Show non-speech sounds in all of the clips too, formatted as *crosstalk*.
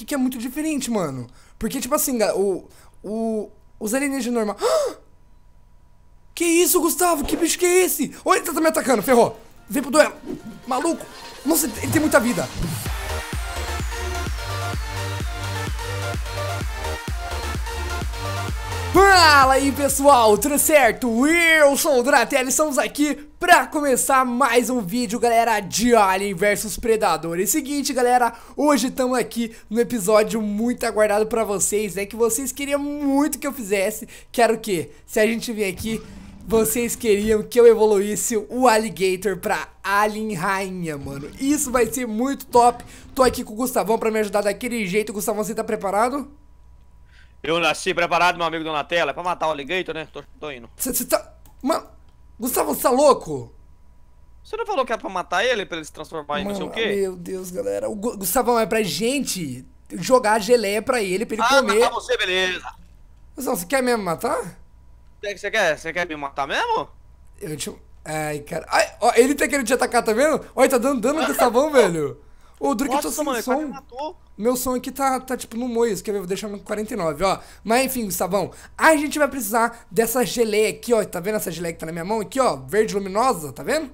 que, que é muito diferente, mano. Porque, tipo assim, o, o, os alienígenas normal. Ah! *gasps* Que isso, Gustavo? Que bicho que é esse? Olha, ele tá me atacando, ferrou. Vem pro duelo. Maluco. Nossa, ele tem muita vida. Fala aí pessoal, tudo certo? Eu sou o Dratelli, estamos aqui Pra começar mais um vídeo, galera, de Alien vs Predador. E é seguinte, galera, hoje estamos aqui no episódio muito aguardado pra vocês, né? Que vocês queriam muito que eu fizesse, Quero o quê? Se a gente vir aqui, vocês queriam que eu evoluísse o Alligator pra Alien Rainha, mano. Isso vai ser muito top. Tô aqui com o Gustavão pra me ajudar daquele jeito. Gustavão, você tá preparado? Eu nasci preparado, meu amigo Donatella. É pra matar o alligator, né? Tô, tô indo. Você tá. Mano, Gustavo, você tá louco? Você não falou que era é pra matar ele, pra ele se transformar em Mano, não sei o quê? Meu Deus, galera. O Gustavão é pra gente jogar geleia pra ele, pra ele ah, comer. Ah, você, beleza. Gustavão, você quer mesmo matar? Você quer, você quer me matar mesmo? Eu te... Ai, cara. Ai, ó, ele tá querendo te atacar, tá vendo? Olha, tá dando dano no Gustavão, *laughs* velho. Ô, Druk, eu tô sem mano, som. Meu som aqui tá, tá tipo no moio, quer ver? Vou deixar no 49, ó. Mas enfim, Gustavão, a gente vai precisar dessa geleia aqui, ó. Tá vendo essa geleia que tá na minha mão aqui, ó? Verde luminosa, tá vendo?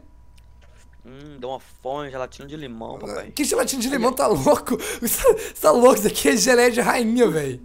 Hum, deu uma fome, gelatina de limão, ah, papai. Que gelatina de limão, é- tá louco? Você *laughs* tá louco? Isso aqui é geleia de rainha, velho.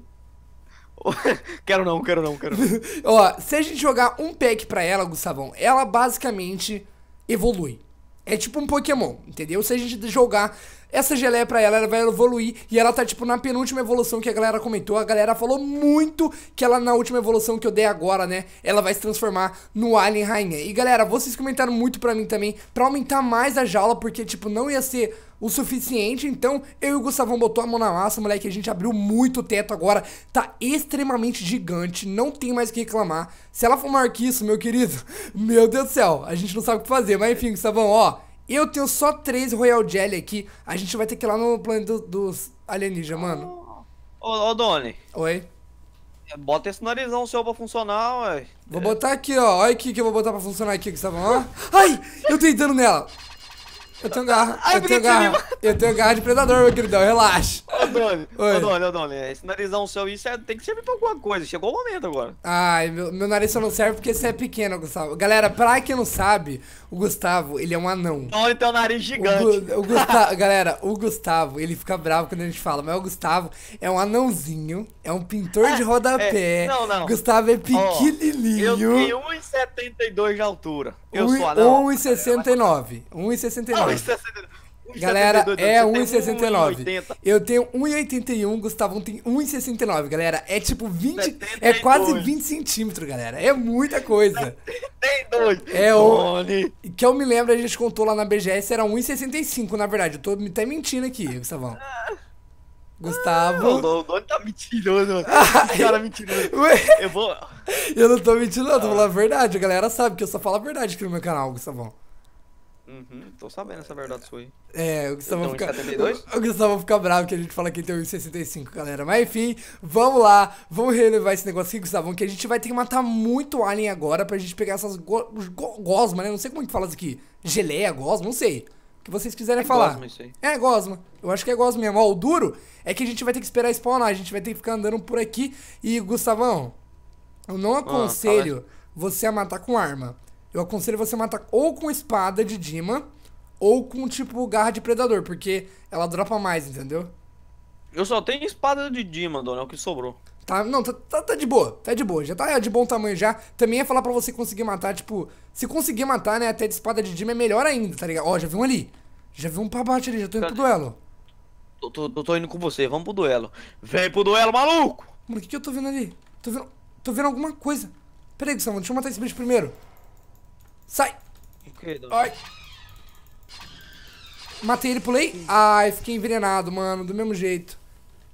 *laughs* quero não, quero não, quero não. *laughs* ó, se a gente jogar um pack pra ela, Gustavão, ela basicamente evolui. É tipo um Pokémon, entendeu? Se a gente jogar essa geleia pra ela, ela vai evoluir e ela tá, tipo, na penúltima evolução que a galera comentou. A galera falou muito que ela, na última evolução que eu dei agora, né, ela vai se transformar no Alien Rainha. E, galera, vocês comentaram muito pra mim também pra aumentar mais a jaula, porque, tipo, não ia ser o suficiente. Então, eu e o Gustavão botou a mão na massa, moleque. A gente abriu muito o teto agora. Tá extremamente gigante. Não tem mais o que reclamar. Se ela for maior que isso, meu querido, *laughs* meu Deus do céu, a gente não sabe o que fazer. Mas enfim, Gustavão, ó. Eu tenho só três Royal Jelly aqui. A gente vai ter que ir lá no planeta dos alienígenas, ah. mano. Ô, ô, Doni. Oi. É, bota esse narizão seu pra funcionar, ué. Vou botar aqui, ó. Olha aqui que eu vou botar pra funcionar aqui, que você tá Ai! Eu tô entrando nela. Eu tenho garra. *laughs* Ai, eu tenho garra. Eu tenho garra de predador, meu queridão. Relaxa. Ô, Doni. *laughs* Oi. Ô, Doni, ô, Doni. Esse narizão seu, isso é, tem que servir pra alguma coisa. Chegou o momento agora. Ai, meu, meu nariz só não serve porque você é pequeno, Gustavo. Galera, pra quem não sabe, o Gustavo, ele é um anão. Então tem um nariz gigante. O, o *laughs* Gustavo, galera, o Gustavo, ele fica bravo quando a gente fala, mas o Gustavo é um anãozinho, é um pintor de é, rodapé. É, não, não. Gustavo é pequenininho. Oh, eu tenho 1,72 de altura. Eu um, sou anão. 1,69. 1,69. Tá galera, é 1,69. Eu tenho 1,81, Gustavão tem 1,69, galera. É tipo 20. 72. É quase 20 centímetros, galera. É muita coisa. 72. É o. Que eu me lembro, a gente contou lá na BGS, era 1,65, na verdade. Eu tô até tá mentindo aqui, Gustavão. Gustavo. Ah, o Doni tá mentiroso, mano. cara é mentiroso. eu vou. *laughs* Eu não tô mentindo, não, tô falando a verdade. A galera sabe que eu só falo a verdade aqui no meu canal, Gustavão. Uhum, tô sabendo essa verdade sua aí. É, o Gustavo, então, fica, o, o Gustavo fica bravo que a gente fala que tem 1,65, galera. Mas enfim, vamos lá, vamos relevar esse negócio aqui, Gustavo, que a gente vai ter que matar muito alien agora pra gente pegar essas go, go gosma, né? Não sei como é que fala isso aqui. Geleia, gosma, não sei. O que vocês quiserem é falar. Gosma isso aí. É, gosma. Eu acho que é gosma mesmo. Ó, o duro é que a gente vai ter que esperar spawnar, a gente vai ter que ficar andando por aqui. E, Gustavão, eu não ah, aconselho ah, você a matar com arma. Eu aconselho você matar ou com espada de Dima ou com, tipo, garra de predador, porque ela dropa mais, entendeu? Eu só tenho espada de Dima, dona, é o que sobrou. Tá, não, tá, tá, tá, de boa, tá de boa, já tá de bom tamanho já. Também ia falar pra você conseguir matar, tipo, se conseguir matar, né, até de espada de Dima é melhor ainda, tá ligado? Ó, já vi um ali, já vi um pra baixo ali, já tô indo pro duelo. Tô, tô, tô, indo com você, vamos pro duelo. Vem pro duelo, maluco! Mano, o que, que eu tô vendo ali? Tô vendo, tô vendo alguma coisa. Pera aí, Gustavo, deixa eu matar esse bicho primeiro. Sai! Ai! Matei ele, pulei. Ai, fiquei envenenado, mano, do mesmo jeito.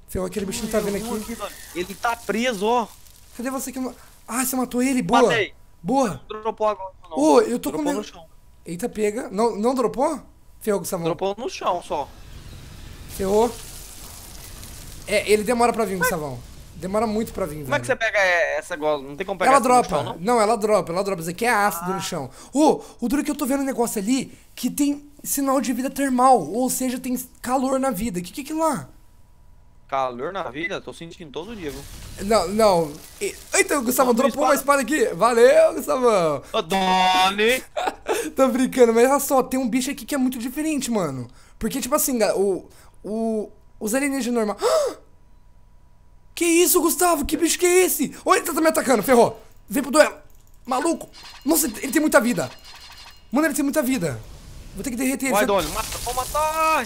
Ferrou, aquele bichinho tá vendo aqui. Ele tá preso, ó. Cadê você que... Ah, você matou ele, boa. Matei. Boa. dropou agora, Ô, oh, eu tô com medo. Eita, pega. Não, não dropou? Ferrou com essa mão. Dropou no chão, só. Ferrou. É, ele demora pra vir com o savão. Demora muito pra vir, Como velho. é que você pega é, essa gola? Não tem como pegar Ela essa dropa. No chão, não? não, ela dropa, ela dropa. Isso aqui é ácido ah. no chão. Ô, oh, o duro é que eu tô vendo um negócio ali que tem sinal de vida termal, ou seja, tem calor na vida. Que que é que lá? Calor na vida? Tô sentindo todo dia, viu? Não, não. Então, Gustavo, dropou dropou uma espada aqui. Valeu, Gustavo. Adone. *laughs* tô brincando, mas olha só, tem um bicho aqui que é muito diferente, mano. Porque, tipo assim, o, o, os alienígenas normais... *gasps* Ah! Que isso, Gustavo? Que bicho que é esse? Olha, ele tá me atacando, ferrou. Vem pro duelo. Maluco. Nossa, ele tem muita vida. Mano, ele tem muita vida. Vou ter que derreter ele. Vai, Doni, mata, vou matar.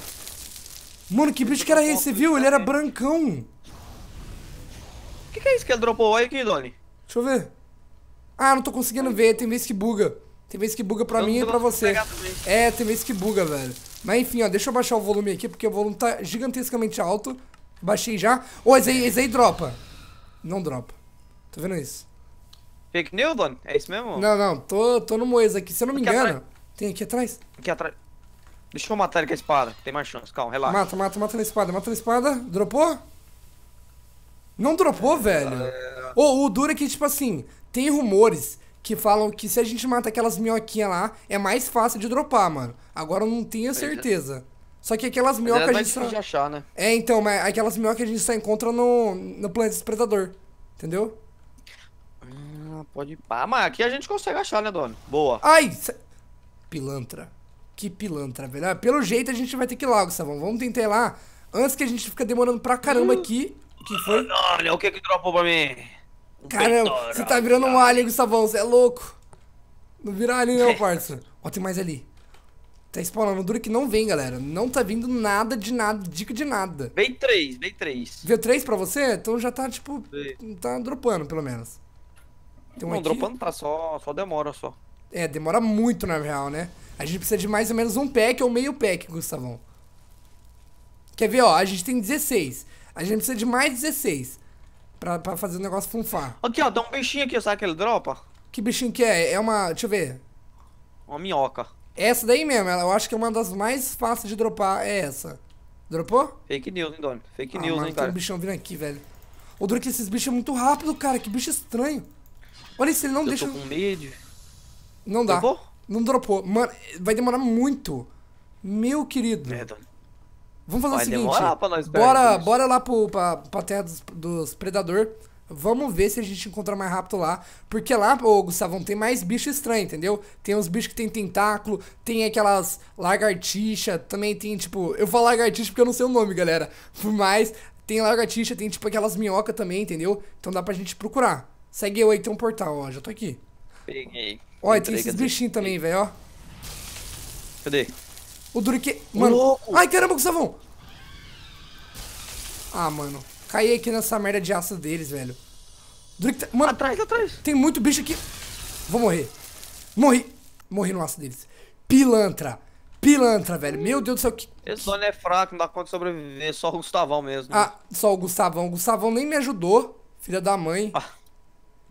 Mano, que bicho que era esse, viu? Ele tá era brancão. O que, que é isso que ele dropou? Olha aqui, Doni. Deixa eu ver. Ah, não tô conseguindo ver. Tem vezes que buga. Tem vezes que buga pra eu mim e pra você. É, tem vezes que buga, velho. Mas enfim, ó, deixa eu baixar o volume aqui, porque o volume tá gigantescamente alto. Baixei já. Ô, oh, esse esse aí dropa. Não dropa. Tô tá vendo isso. Fake news, É isso mesmo? Não, não. Tô, tô no Moes aqui. Se eu não me engano... Atrás. Tem aqui atrás. Aqui atrás. Deixa eu matar ele com a espada. Tem mais chance. Calma, relaxa. Mata, mata, mata na espada. Mata na espada. Dropou? Não dropou, é, velho. É... Oh, o duro é que, tipo assim, tem rumores que falam que se a gente mata aquelas minhoquinhas lá, é mais fácil de dropar, mano. Agora eu não tenho certeza. Só que aquelas minhocas é a gente só... achar, né? É, então, mas aquelas minhocas a gente só encontra no, no Planeta Predador, entendeu? Ah, pode pá, ah, mas aqui a gente consegue achar, né, dono? Boa. Ai, cê... pilantra. Que pilantra, velho. Ah, pelo jeito a gente vai ter que ir lá, Savão. Vamos tentar ir lá antes que a gente fica demorando pra caramba aqui. O que foi? Olha, o que que dropou pra mim? caramba, você tá virando um alien, Savão. Você é louco. Não vira alien não, parça. Ó, tem mais ali. Tá spawnando duro que não vem, galera. Não tá vindo nada de nada, dica de nada. Vem três, vem três. Veio três pra você? Então já tá, tipo, Sim. tá dropando, pelo menos. Tem um não, aqui. dropando tá, só, só demora, só. É, demora muito, na real, né? A gente precisa de mais ou menos um pack ou meio pack, Gustavão. Quer ver, ó, a gente tem 16. A gente precisa de mais 16 pra, pra fazer o negócio funfar. Aqui, ó, dá um bichinho aqui, sabe que ele dropa? Que bichinho que é? É uma... deixa eu ver. Uma minhoca. Essa daí mesmo, eu acho que é uma das mais fáceis de dropar, é essa. Dropou? Fake news, hein, Dono? Fake ah, news, mano, hein, cara. Tem um bichão vindo aqui, velho. O duro esses bichos é muito rápido, cara. Que bicho estranho. Olha isso, ele não eu deixa... Eu tô com medo. Não dá. Dropou? Não dropou. Mano, vai demorar muito. Meu querido. É, Dono. Vamos fazer vai o seguinte. demorar pra nós. Bora, bora lá pro, pra, pra terra dos, dos predador. predadores. Vamos ver se a gente encontra mais rápido lá. Porque lá, ô Gustavão, tem mais bicho estranho, entendeu? Tem uns bichos que tem tentáculo, tem aquelas lagartixa, também tem, tipo... Eu falo lagartixa porque eu não sei o nome, galera. *laughs* Mas tem lagartixa, tem, tipo, aquelas minhoca também, entendeu? Então dá pra gente procurar. Segue eu aí, tem um portal, ó. Já tô aqui. Peguei. Ó, tem esses bichinhos também, velho, ó. Cadê? O Durique... Mano... Louco. Ai, caramba, Gustavão! Ah, mano. Caí aqui nessa merda de aço deles, velho. Tá- mano, atrás, atrás. Tem muito bicho aqui. Vou morrer. Morri. Morri no aço deles. Pilantra. Pilantra, velho. Meu Deus do céu. Que... Esse dono é fraco, não dá conta de sobreviver. Só o Gustavão mesmo. Ah, só o Gustavão. O Gustavão nem me ajudou. Filha da mãe. Ah,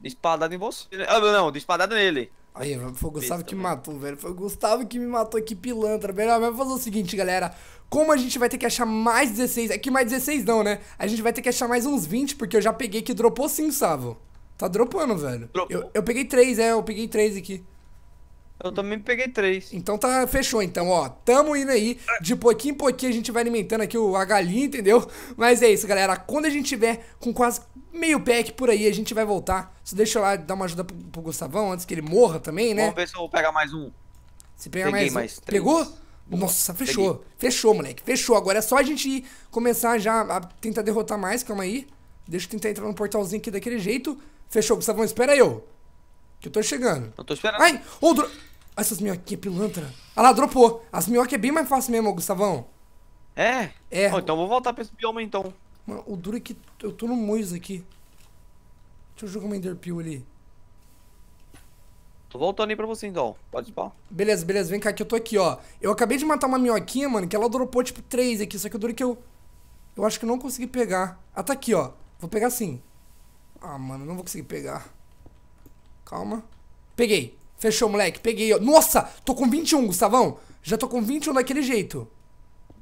espadada em você. Ah, não, espadada nele. Aí, foi o Gustavo que me matou, velho. Foi o Gustavo que me matou aqui, pilantra, velho. Mas vamos fazer o seguinte, galera. Como a gente vai ter que achar mais 16... É que mais 16 não, né? A gente vai ter que achar mais uns 20, porque eu já peguei que dropou sim, Savo. Tá dropando, velho. Eu, eu peguei 3, é. Eu peguei 3 aqui. Eu também peguei três. Então tá, fechou. Então, ó, tamo indo aí. De pouquinho em pouquinho a gente vai alimentando aqui o, a galinha, entendeu? Mas é isso, galera. Quando a gente tiver com quase meio pack por aí, a gente vai voltar. Só deixa eu lá dar uma ajuda pro, pro Gustavão antes que ele morra também, né? Vamos ver se eu vou pegar mais um. Se pegar mais, mais um. Pegou? Nossa, fechou. Peguei. Fechou, moleque. Fechou. Agora é só a gente começar já a tentar derrotar mais. Calma aí. Deixa eu tentar entrar no portalzinho aqui daquele jeito. Fechou, Gustavão. Espera eu. Que eu tô chegando. Eu tô esperando. Ai, outro. Olha essas minhoquinhas pilantra. Ah lá, dropou. As minhocas é bem mais fácil mesmo, Gustavão. É? É. Oh, então vou voltar pra esse bioma então. Mano, o duro é que eu tô no mois aqui. Deixa eu jogar uma enderpeel ali. Tô voltando aí pra você então. Pode spawn. Beleza, beleza. Vem cá que eu tô aqui, ó. Eu acabei de matar uma minhoquinha, mano, que ela dropou tipo 3 aqui. Só que o duro é que eu... Eu acho que eu não consegui pegar. Ah, tá aqui, ó. Vou pegar sim. Ah, mano, não vou conseguir pegar. Calma. Peguei. Fechou, moleque. Peguei. Nossa, tô com 21, Gustavão. Já tô com 21 daquele jeito.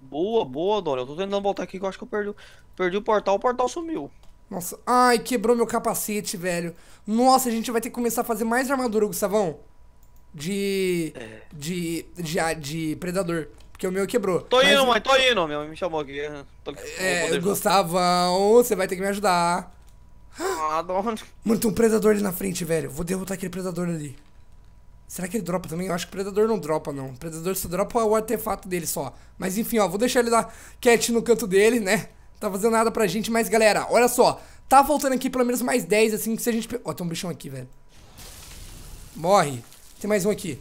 Boa, boa, Dora. Eu tô tentando voltar aqui que eu acho que eu perdi, perdi o portal. O portal sumiu. Nossa, ai, quebrou meu capacete, velho. Nossa, a gente vai ter que começar a fazer mais armadura, Gustavão. De. É. De, de. De. Predador. Porque o meu quebrou. Tô indo, mãe, tô indo. Meu me chamou aqui. Tô... É, Gustavão, você vai ter que me ajudar. Ah, Mano, tem um predador ali na frente, velho. Vou derrotar aquele predador ali. Será que ele dropa também? Eu acho que o Predador não dropa, não. O Predador só dropa o artefato dele só. Mas enfim, ó, vou deixar ele lá cat no canto dele, né? Não tá fazendo nada pra gente, mas galera, olha só. Tá voltando aqui pelo menos mais 10, assim, que se a gente... Ó, tem um bichão aqui, velho. Morre. Tem mais um aqui.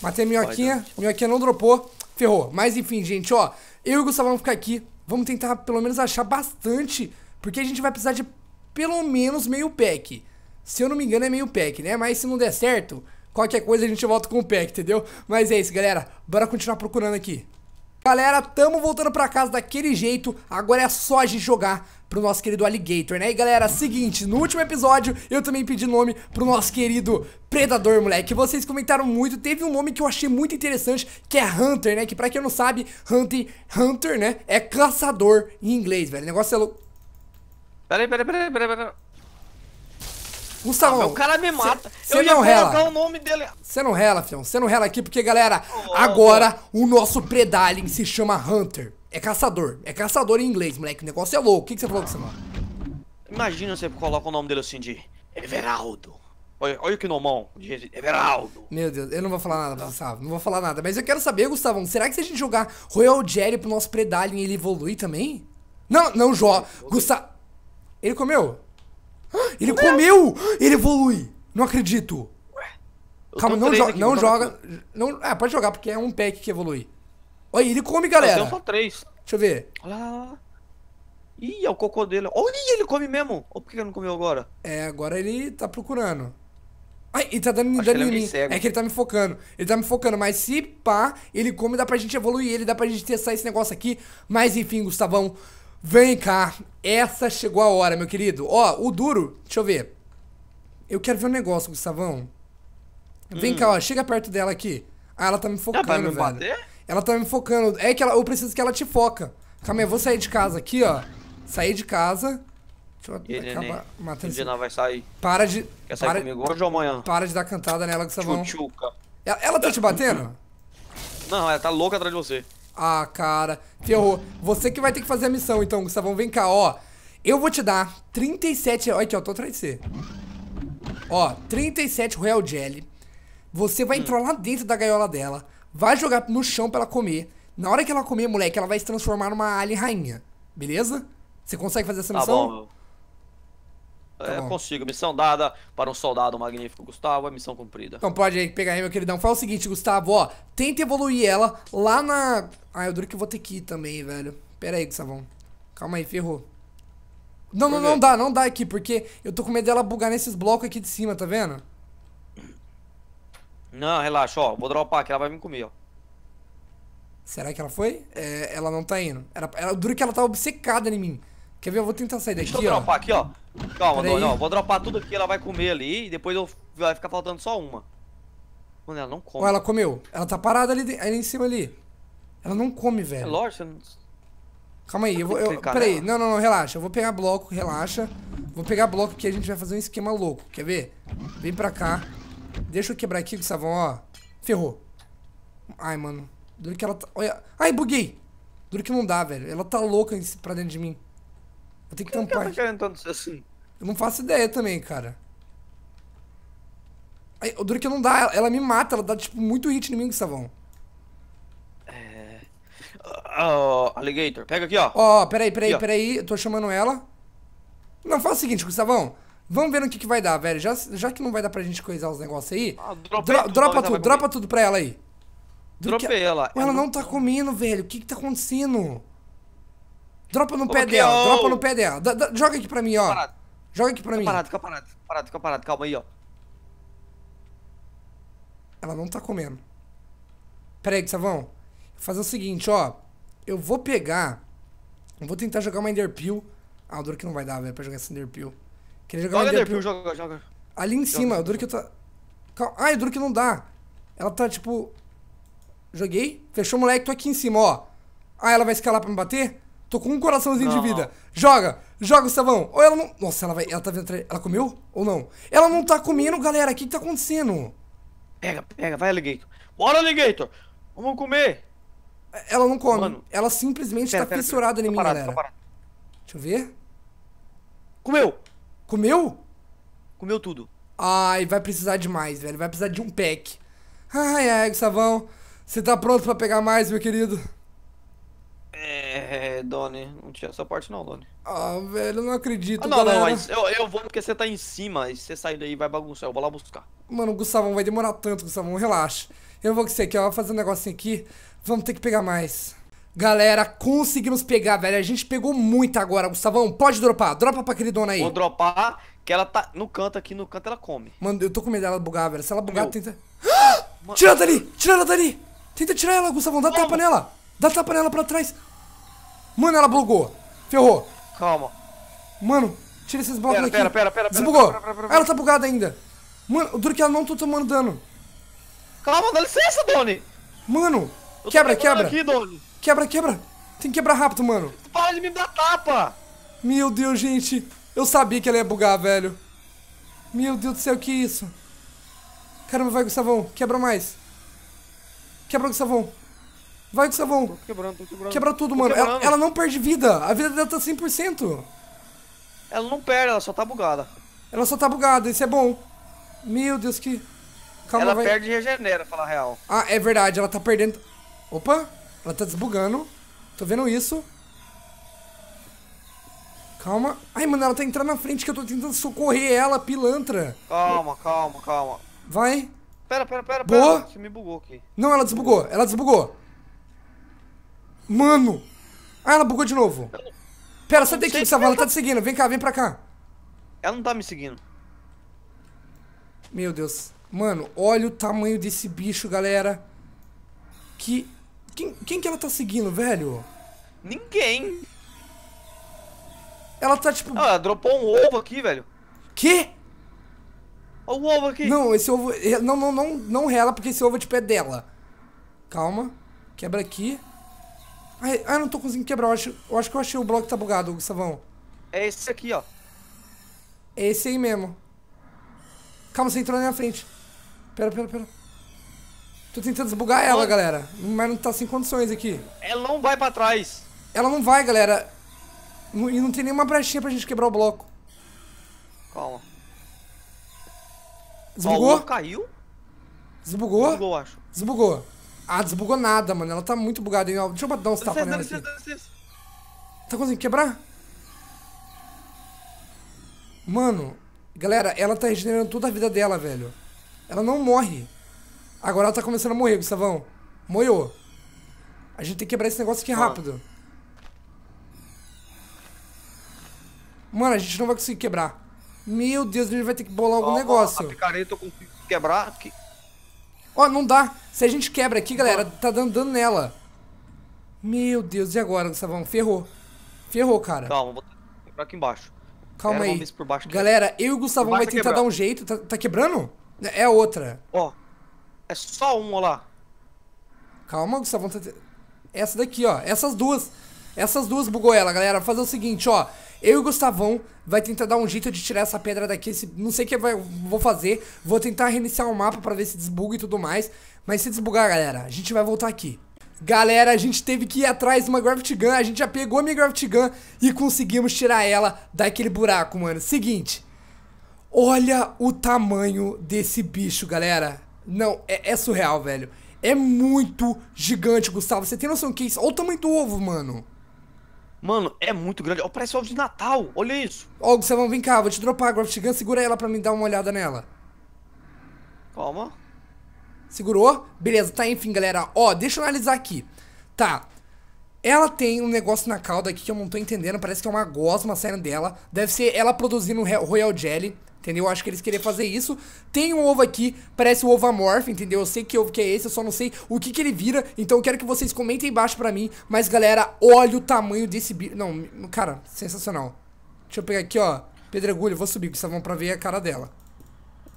Matei a minhoquinha. minhoquinha não dropou. Ferrou. Mas enfim, gente, ó. Eu e o Gustavo vamos ficar aqui. Vamos tentar pelo menos achar bastante. Porque a gente vai precisar de pelo menos meio pack. Se eu não me engano é meio pack, né? Mas se não der certo... Qualquer coisa a gente volta com o pack, entendeu? Mas é isso, galera. Bora continuar procurando aqui. Galera, tamo voltando pra casa daquele jeito, agora é só a gente jogar pro nosso querido Alligator, né? E galera, seguinte, no último episódio eu também pedi nome pro nosso querido Predador, moleque. Vocês comentaram muito, teve um nome que eu achei muito interessante, que é Hunter, né? Que pra quem não sabe, Hunter, Hunter né? É caçador em inglês, velho. O negócio é louco. Peraí, peraí, peraí, peraí, peraí. Gustavo. Ah, o cara me mata. Cê, eu não rela. o nome dele. Você não rela, fião. Você não rela aqui porque, galera, oh. agora o nosso Predalien se chama Hunter. É caçador. É caçador em inglês, moleque. O negócio é louco. O que, que você falou com você nome? Imagina você coloca o nome dele assim de Everaldo. Olha, olha que nomão de Everaldo. Meu Deus, eu não vou falar nada, Gustavo. Não vou falar nada. Mas eu quero saber, Gustavão, será que se a gente jogar Royal Jelly pro nosso Predalien, ele evolui também? Não, não, Jó. Gustavo... Ele comeu? *gasps* Ele comeu! Ele evolui! Não acredito! Ué, Calma, não, joga, não joga. Não, ah, pode jogar, porque é um pack que evolui. Olha, ele come, galera. Eu tenho só três. Deixa eu ver. Olha lá, lá, lá. Ih, é o cocô dele. Olha, ele come mesmo. Ou por que ele não comeu agora? É, agora ele tá procurando. Ai, ele tá dando Acho dano é em É que ele tá me focando. Ele tá me focando. Mas se pá, ele come, dá pra gente evoluir ele, dá pra gente testar esse negócio aqui. Mas enfim, Gustavão. Vem cá, essa chegou a hora, meu querido. Ó, o duro, deixa eu ver. Eu quero ver um negócio, Gustavão. Vem hum. cá, ó, hum. chega perto dela aqui. Ah, ela tá me ah, focando, ela me velho. Bater? Ela tá me focando. É que ela, eu preciso que ela te foca. Calma aí, eu vou sair de casa aqui, ó. Sair de casa. Deixa eu Ele, acabar neném. matando esse... vai sair. Para de... Quer sair para... comigo hoje ou amanhã? Para de dar cantada nela, Gustavão. Tchutchuca. Ela, ela tá te batendo? Não, ela tá louca atrás de você. Ah, cara, ferrou. Você que vai ter que fazer a missão, então, Gustavão. Vem cá, ó. Eu vou te dar 37... Olha aqui, ó, tô atrás de você. Ó, 37 Royal Jelly. Você vai hum. entrar lá dentro da gaiola dela, vai jogar no chão pra ela comer. Na hora que ela comer, moleque, ela vai se transformar numa alien rainha. Beleza? Você consegue fazer essa tá missão? Tá bom. Tá é, consigo. Missão dada para um soldado magnífico, Gustavo. É missão cumprida. Então pode aí pegar aí, meu queridão. Fala o seguinte, Gustavo, ó. Tenta evoluir ela lá na... Ah, eu duro que eu vou ter que ir também, velho. Pera aí, Gustavão. Calma aí, ferrou. Não, não, não dá, não dá aqui, porque eu tô com medo dela bugar nesses blocos aqui de cima, tá vendo? Não, relaxa, ó. Vou dropar aqui, ela vai me comer, ó. Será que ela foi? É, ela não tá indo. Era, era duro que ela tava obcecada em mim. Quer ver? Eu vou tentar sair daqui, Deixa eu dropar ó. aqui, ó. Calma, não, não, Vou dropar tudo aqui, ela vai comer ali e depois eu... vai ficar faltando só uma. Mano, ela não come. Ó, ela comeu. Ela tá parada ali, ali em cima ali. Ela não come, é velho. É lógico, não... Calma aí, eu vou... Eu... Peraí, né? não, não, não, relaxa. Eu vou pegar bloco, relaxa. Vou pegar bloco que a gente vai fazer um esquema louco, quer ver? Vem pra cá. Deixa eu quebrar aqui, Gustavão, ó. Ferrou. Ai, mano. Duro que ela tá... Olha... Ai, buguei! Duro que não dá, velho. Ela tá louca pra dentro de mim. Vou ter que tampar. Que tá querendo tanto assim? Eu não faço ideia também, cara. Ai, o duro é que não dá, ela, ela, me mata, ela dá tipo muito hit em mim, Gustavão. É. Oh, alligator, pega aqui, ó. Ó, oh, peraí, peraí, aqui, peraí, eu tô chamando ela. Não, faz o seguinte, Gustavão. Vamos ver no que, que vai dar, velho. Já, já que não vai dar pra gente coisar os negócios aí, ah, dro tudo, dropa tudo, dropa comer. tudo pra ela aí. Dropei ela. Ela, ela não, não tá, tá comendo, velho. O que que tá acontecendo? Dropa no é é? pé dela, dropa no pé dela. joga aqui pra mim, ó. Joga aqui pra mim. Parado, fica parado, parado, fica parado, calma aí, ó. Ela não tá comendo. Pera aí, Savão. Fazer o seguinte, ó. Eu vou pegar. Eu vou tentar jogar uma Enderpeel. Ah, o duro que não vai dar, velho, pra jogar essa Enderpeel. Queria jogar joga uma Enderpeel. Enderpeel joga, joga. Ali em joga, cima, o duro que eu tá. Calma. Ai, o duro que não dá. Ela tá tipo. Joguei. Fechou o moleque, tô aqui em cima, ó. Ah, ela vai escalar pra me bater? Tô com um coraçãozinho não. de vida. Joga, joga, Gustavão. Ou ela não. Nossa, ela vai. Ela tá vendo. Ela comeu? Ou não? Ela não tá comendo, galera. O que, que tá acontecendo? Pega, pega, vai, Alligator. Bora, Alligator! Vamos comer! Ela não come. Mano, ela simplesmente pera, tá pera, fissurada pera, em mim, parado, galera. Deixa eu ver. Comeu! Comeu? Comeu tudo. Ai, vai precisar de mais, velho. Vai precisar de um pack. Ai, ai, Gustavão. Você tá pronto pra pegar mais, meu querido? É, Doni, não tinha essa parte não, Doni. Ah, velho, não acredito, ah, não, galera. Não, mas eu, eu vou porque você tá em cima, e você sair daí vai bagunçar, eu vou lá buscar. Mano, Gustavão, vai demorar tanto, Gustavão, relaxa. Eu vou com você aqui, ó, fazer um negocinho aqui, vamos ter que pegar mais. Galera, conseguimos pegar, velho, a gente pegou muita agora, Gustavão, pode dropar, dropa pra dono aí. Vou dropar, que ela tá no canto aqui, no canto ela come. Mano, eu tô com medo dela bugar, velho, se ela bugar, Meu. tenta... *gasps* Tira ela dali, tira ela dali! Tenta tirar ela, Gustavão, dá Como? tapa nela! Dá tapa nela pra trás. Mano, ela bugou, Ferrou. Calma. Mano, tira esses blocos pera, daqui. Pera, pera, pera. Desbugou. Pera, pera, pera, ela tá bugada ainda. Mano, o duro que ela não tá tomando dano. Calma, dá licença, Doni. Mano, quebra, quebra. Aqui, Doni. Quebra, quebra. Tem que quebrar rápido, mano. Para de me dar tapa. Meu Deus, gente. Eu sabia que ela ia bugar, velho. Meu Deus do céu, que isso? Caramba, vai, Gustavão. Quebra mais. Quebra, Gustavão. Vai, bom. Tô quebrando, tô quebrando. Quebra tudo, mano. Ela, ela, não perde vida. A vida dela tá 100%. Ela não perde, ela só tá bugada. Ela só tá bugada, isso é bom. Meu Deus, que... Calma, ela vai... perde e regenera, falar real. Ah, é verdade, ela tá perdendo... Opa, ela tá desbugando. Tô vendo isso. Calma. Ai, mano, ela tá entrando na frente que eu tô tentando socorrer ela, pilantra. Calma, calma, calma. Vai. Pera, pera, pera, Boa. pera. Você me bugou aqui. Não, ela desbugou, ela desbugou. Mano! Ah, ela bugou de novo. Eu... Pera, sai daqui, Savala, tá te seguindo. Vem cá, vem pra cá. Ela não tá me seguindo. Meu Deus. Mano, olha o tamanho desse bicho, galera. Que... Quem, quem que ela tá seguindo, velho? Ninguém. Ela tá, tipo... Ah, ela dropou um ovo aqui, velho. Quê? Olha o ovo aqui. Não, esse ovo... Não, não, não, não rela, porque esse ovo tipo, é de pé dela. Calma. Quebra aqui. Ai, ai, não tô conseguindo quebrar. Eu acho, eu acho que eu achei o bloco que tá bugado, Gustavão. É esse aqui, ó. É esse aí mesmo. Calma, você entrou na minha frente. Pera, pera, pera. Tô tentando desbugar ela, galera. Mas não tá sem condições aqui. Ela não vai pra trás. Ela não vai, galera. E não tem nenhuma brechinha pra gente quebrar o bloco. Calma. Desbugou? caiu? Desbugou? Desbugou, acho. Desbugou. Ah, desbugou nada, mano. Ela tá muito bugada. Hein? Deixa eu dar uns tapas nela aqui. Tá conseguindo quebrar? Mano, galera, ela tá regenerando toda a vida dela, velho. Ela não morre. Agora ela tá começando a morrer, Gustavão. Moiou. A gente tem que quebrar esse negócio aqui rápido. Mano, a gente não vai conseguir quebrar. Meu Deus, a gente vai ter que bolar algum Ó, negócio. A picareta eu consigo quebrar. Que... Ó, oh, não dá. Se a gente quebra aqui, galera, tá dando dano nela. Meu Deus, e agora, Gustavão? Ferrou. Ferrou, cara. Calma, vou quebrar aqui embaixo. Calma Era, aí. galera, eu e o Gustavão vai tentar tá dar um jeito. Tá, tá quebrando? É outra. Ó, oh, é só uma lá. Calma, Gustavão. Tá Essa daqui, ó. Essas duas. Essas duas bugou ela, galera. Fazer o seguinte, ó. Eu e o Gustavão vai tentar dar um jeito de tirar essa pedra daqui. Esse, não sei o que eu vou fazer. Vou tentar reiniciar o mapa para ver se desbuga e tudo mais. Mas se desbugar, galera, a gente vai voltar aqui. Galera, a gente teve que ir atrás de uma Gravity Gun. A gente já pegou a minha Gravity Gun e conseguimos tirar ela daquele buraco, mano. Seguinte. Olha o tamanho desse bicho, galera. Não, é, é surreal, velho. É muito gigante, Gustavo. Você tem noção que é isso? Olha o tamanho do ovo, mano. Mano, é muito grande. Oh, parece ovo de Natal. Olha isso. Ô, Gustavão, vem cá. Vou te dropar a Graft Gun. Segura ela pra mim dar uma olhada nela. Calma. Segurou? Beleza, tá. Enfim, galera. Ó, deixa eu analisar aqui. Tá. Ela tem um negócio na cauda aqui que eu não tô entendendo, parece que é uma gosma saindo dela. Deve ser ela produzindo Royal Jelly, entendeu? Acho que eles queriam fazer isso. Tem um ovo aqui, parece o ovo amorfo, entendeu? Eu sei que ovo que é esse, eu só não sei o que que ele vira, então eu quero que vocês comentem embaixo pra mim. Mas, galera, olha o tamanho desse bicho. Não, cara, sensacional. Deixa eu pegar aqui, ó, pedregulho, vou subir vocês vão pra ver a cara dela.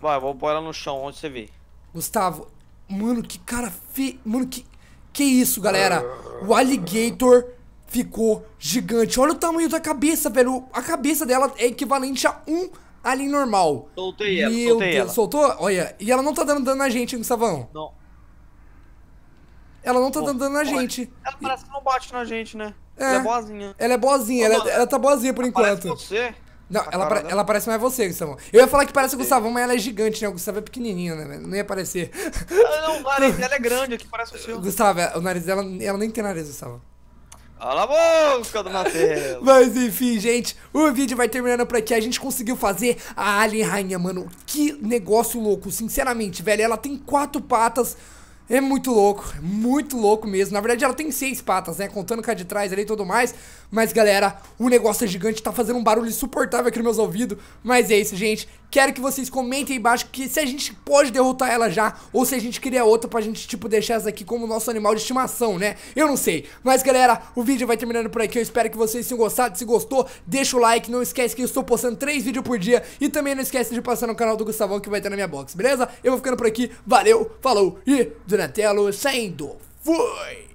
Vai, vou pôr ela no chão, onde você vê. Gustavo, mano, que cara feio, mano, que que isso, galera? O alligator ficou gigante. Olha o tamanho da cabeça, velho. A cabeça dela é equivalente a um alien normal. Soltei ela, Meu soltei Deus. ela. Soltou? Olha, e ela não tá dando dano na gente, hein, Gustavão? Não. Ela não tá dando dano na gente. Ela parece que não bate na gente, né? É. Ela é boazinha. Ela é boazinha, ela, é ela, tá boazinha por enquanto. você. Não, ela, ela parece mais você, Gustavo. Eu ia falar que parece o Gustavo, mas ela é gigante, né? O Gustavo é pequenininho, né? Não ia parecer. não, o nariz dela é grande, aqui parece o seu. *laughs* Gustavo, é, o nariz dela, ela nem tem nariz, Gustavo. Cala a boca do Matheus! Mas enfim, gente, o vídeo vai terminando por aqui. A gente conseguiu fazer a Alien Rainha, mano. Que negócio louco, sinceramente, velho. Ela tem quatro patas. É muito louco, é muito louco mesmo. Na verdade, ela tem seis patas, né? Contando com a de trás ali e tudo mais. Mas, galera, o negócio é gigante, tá fazendo um barulho insuportável aqui nos meus ouvidos. Mas é isso, gente. Quero que vocês comentem aí embaixo que se a gente pode derrotar ela já ou se a gente queria outra pra gente, tipo, deixar essa aqui como nosso animal de estimação, né? Eu não sei. Mas, galera, o vídeo vai terminando por aqui. Eu espero que vocês tenham gostado. Se gostou, deixa o like. Não esquece que eu estou postando três vídeos por dia. E também não esquece de passar no canal do Gustavão que vai estar na minha box, beleza? Eu vou ficando por aqui. Valeu, falou e Donatello saindo. Fui!